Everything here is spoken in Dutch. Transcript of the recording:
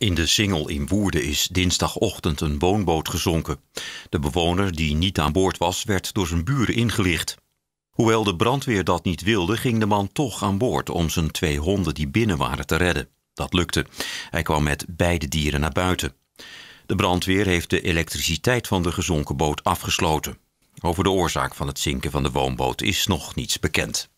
In de Singel in Woerden is dinsdagochtend een woonboot gezonken. De bewoner, die niet aan boord was, werd door zijn buren ingelicht. Hoewel de brandweer dat niet wilde, ging de man toch aan boord om zijn twee honden die binnen waren te redden. Dat lukte. Hij kwam met beide dieren naar buiten. De brandweer heeft de elektriciteit van de gezonken boot afgesloten. Over de oorzaak van het zinken van de woonboot is nog niets bekend.